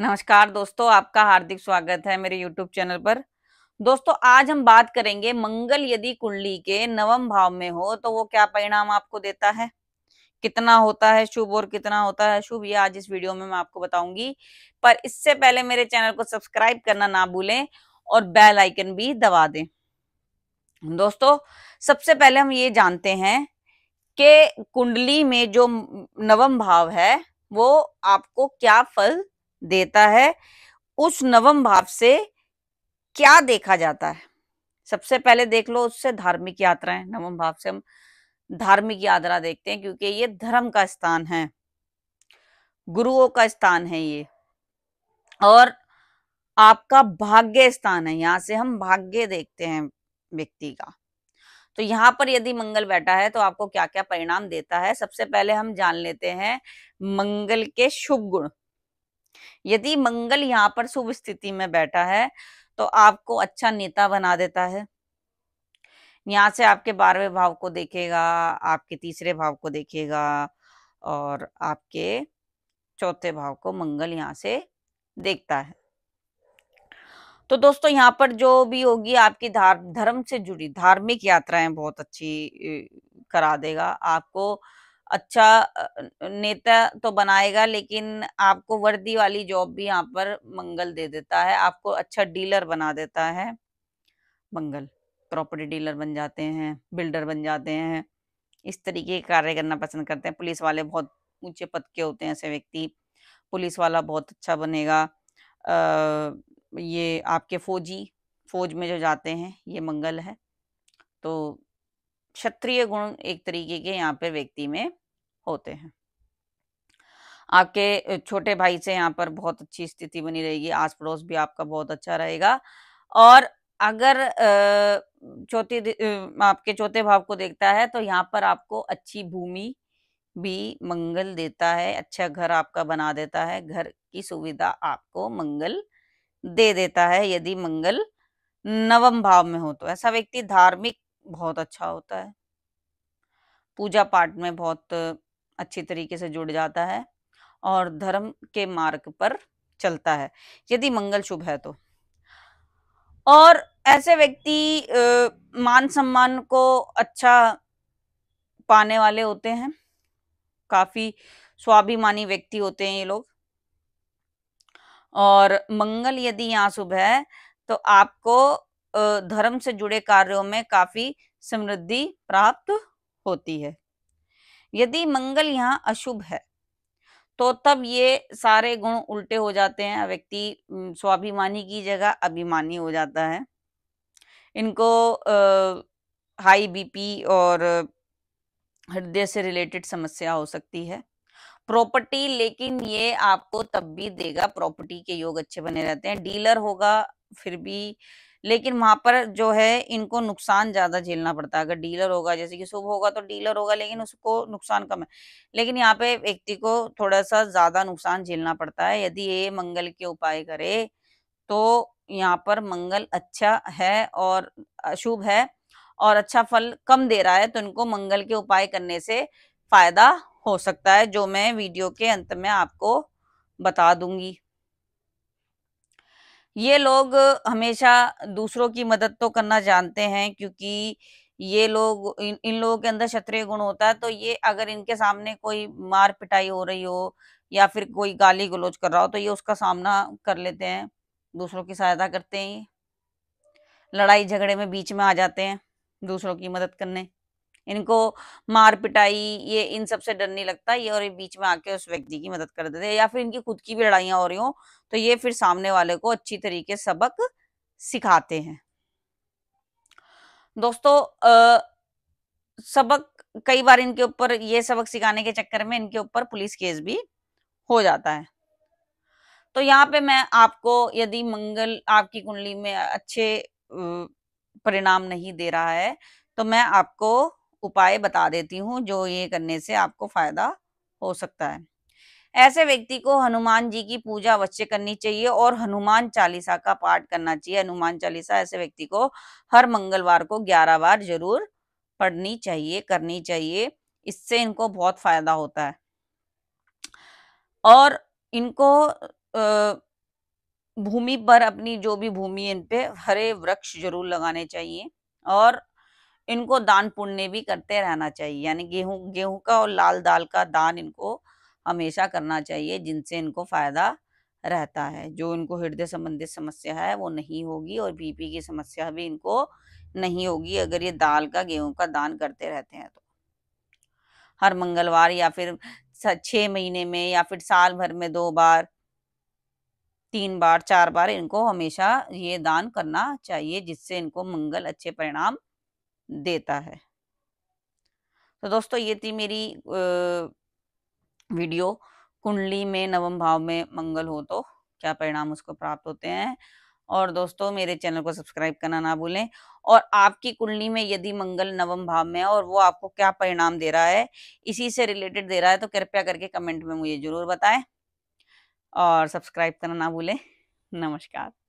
नमस्कार दोस्तों आपका हार्दिक स्वागत है मेरे यूट्यूब चैनल पर दोस्तों आज हम बात करेंगे मंगल यदि कुंडली के नवम भाव में हो तो वो क्या परिणाम आपको देता है कितना होता है शुभ और कितना होता है शुभ ये आज इस वीडियो में मैं आपको बताऊंगी पर इससे पहले मेरे चैनल को सब्सक्राइब करना ना भूलें और बेल आइकन भी दबा दें दोस्तों सबसे पहले हम ये जानते हैं कि कुंडली में जो नवम भाव है वो आपको क्या फल देता है उस नवम भाव से क्या देखा जाता है सबसे पहले देख लो उससे धार्मिक है नवम भाव से हम धार्मिक यात्रा देखते हैं क्योंकि ये धर्म का स्थान है गुरुओं का स्थान है ये और आपका भाग्य स्थान है यहाँ से हम भाग्य देखते हैं व्यक्ति का तो यहाँ पर यदि मंगल बैठा है तो आपको क्या क्या परिणाम देता है सबसे पहले हम जान लेते हैं मंगल के शुभ गुण यदि मंगल यहाँ पर शुभ स्थिति में बैठा है तो आपको अच्छा नेता बना देता है यहाँ से आपके बारहवें भाव को देखेगा आपके तीसरे भाव को देखेगा और आपके चौथे भाव को मंगल यहाँ से देखता है तो दोस्तों यहाँ पर जो भी होगी आपकी धर्म से जुड़ी धार्मिक यात्राएं बहुत अच्छी करा देगा आपको अच्छा नेता तो बनाएगा लेकिन आपको वर्दी वाली जॉब भी यहाँ पर मंगल दे देता है आपको अच्छा डीलर बना देता है मंगल प्रॉपर्टी डीलर बन जाते हैं बिल्डर बन जाते हैं इस तरीके के कार्य करना पसंद करते हैं पुलिस वाले बहुत ऊंचे पद के होते हैं ऐसे व्यक्ति पुलिस वाला बहुत अच्छा बनेगा आ, ये आपके फौजी फौज में जो जाते हैं ये मंगल है तो क्षत्रिय गुण एक तरीके के यहाँ पे व्यक्ति में होते हैं आपके छोटे भाई से यहाँ पर बहुत अच्छी स्थिति बनी रहेगी आस पड़ोस भी आपका बहुत अच्छा रहेगा और अगर चौथी आपके चौथे भाव को देखता है तो यहाँ पर आपको अच्छी भूमि भी मंगल देता है अच्छा घर आपका बना देता है घर की सुविधा आपको मंगल दे देता है यदि मंगल नवम भाव में हो तो ऐसा व्यक्ति धार्मिक बहुत अच्छा होता है पूजा पाठ में बहुत अच्छी तरीके से जुड़ जाता है और धर्म के मार्ग पर चलता है यदि मंगल शुभ है तो और ऐसे व्यक्ति मान सम्मान को अच्छा पाने वाले होते हैं काफी स्वाभिमानी व्यक्ति होते हैं ये लोग और मंगल यदि यहाँ शुभ है तो आपको धर्म से जुड़े कार्यों में काफी समृद्धि प्राप्त होती है यदि मंगल यहाँ अशुभ है तो तब ये सारे गुण उल्टे हो जाते हैं व्यक्ति स्वाभिमानी की जगह अभिमानी हो जाता है इनको आ, हाई बीपी और हृदय से रिलेटेड समस्या हो सकती है प्रॉपर्टी लेकिन ये आपको तब भी देगा प्रॉपर्टी के योग अच्छे बने रहते हैं डीलर होगा फिर भी लेकिन वहां पर जो है इनको नुकसान ज्यादा झेलना पड़ता है अगर डीलर होगा जैसे कि शुभ होगा तो डीलर होगा लेकिन उसको नुकसान कम है लेकिन यहाँ पे व्यक्ति को थोड़ा सा ज्यादा नुकसान झेलना पड़ता है यदि ये मंगल के उपाय करे तो यहाँ पर मंगल अच्छा है और अशुभ है और अच्छा फल कम दे रहा है तो इनको मंगल के उपाय करने से फायदा हो सकता है जो मैं वीडियो के अंत में आपको बता दूंगी ये लोग हमेशा दूसरों की मदद तो करना जानते हैं क्योंकि ये लोग इन इन लोगों के अंदर क्षत्रिय गुण होता है तो ये अगर इनके सामने कोई मार पिटाई हो रही हो या फिर कोई गाली गलोच कर रहा हो तो ये उसका सामना कर लेते हैं दूसरों की सहायता करते हैं ये लड़ाई झगड़े में बीच में आ जाते हैं दूसरों की मदद करने इनको मार पिटाई ये इन सबसे डर नहीं लगता ये और ये बीच में आके उस व्यक्ति की मदद कर देते या फिर इनकी खुद की भी लड़ाइयां हो रही हो तो ये फिर सामने वाले को अच्छी तरीके सबक सिखाते हैं दोस्तों आ, सबक कई बार इनके ऊपर ये सबक सिखाने के चक्कर में इनके ऊपर पुलिस केस भी हो जाता है तो यहाँ पे मैं आपको यदि मंगल आपकी कुंडली में अच्छे परिणाम नहीं दे रहा है तो मैं आपको उपाय बता देती हूँ जो ये करने से आपको फायदा हो सकता है ऐसे व्यक्ति को हनुमान जी की पूजा अवश्य करनी चाहिए और हनुमान चालीसा का पाठ करना चाहिए हनुमान चालीसा ऐसे व्यक्ति को हर मंगलवार को ग्यारह बार जरूर पढ़नी चाहिए करनी चाहिए इससे इनको बहुत फायदा होता है और इनको भूमि पर अपनी जो भी भूमि इन पे हरे वृक्ष जरूर लगाने चाहिए और इनको दान पुण्य भी करते रहना चाहिए यानी गेहूं गेहूं का और लाल दाल का दान इनको हमेशा करना चाहिए जिनसे इनको फायदा रहता है जो इनको हृदय संबंधित समस्या है वो नहीं होगी और बीपी की समस्या भी इनको नहीं होगी अगर ये दाल का गेहूं का दान करते रहते हैं तो हर मंगलवार या फिर छः महीने में या फिर साल भर में दो बार तीन बार चार बार इनको हमेशा ये दान करना चाहिए जिससे इनको मंगल अच्छे परिणाम देता है तो दोस्तों ये थी मेरी वीडियो कुंडली में नवम भाव में मंगल हो तो क्या परिणाम उसको प्राप्त होते हैं और दोस्तों मेरे चैनल को सब्सक्राइब करना ना भूलें और आपकी कुंडली में यदि मंगल नवम भाव में है और वो आपको क्या परिणाम दे रहा है इसी से रिलेटेड दे रहा है तो कृपया करके कमेंट में मुझे ज़रूर बताएं और सब्सक्राइब करना ना भूलें नमस्कार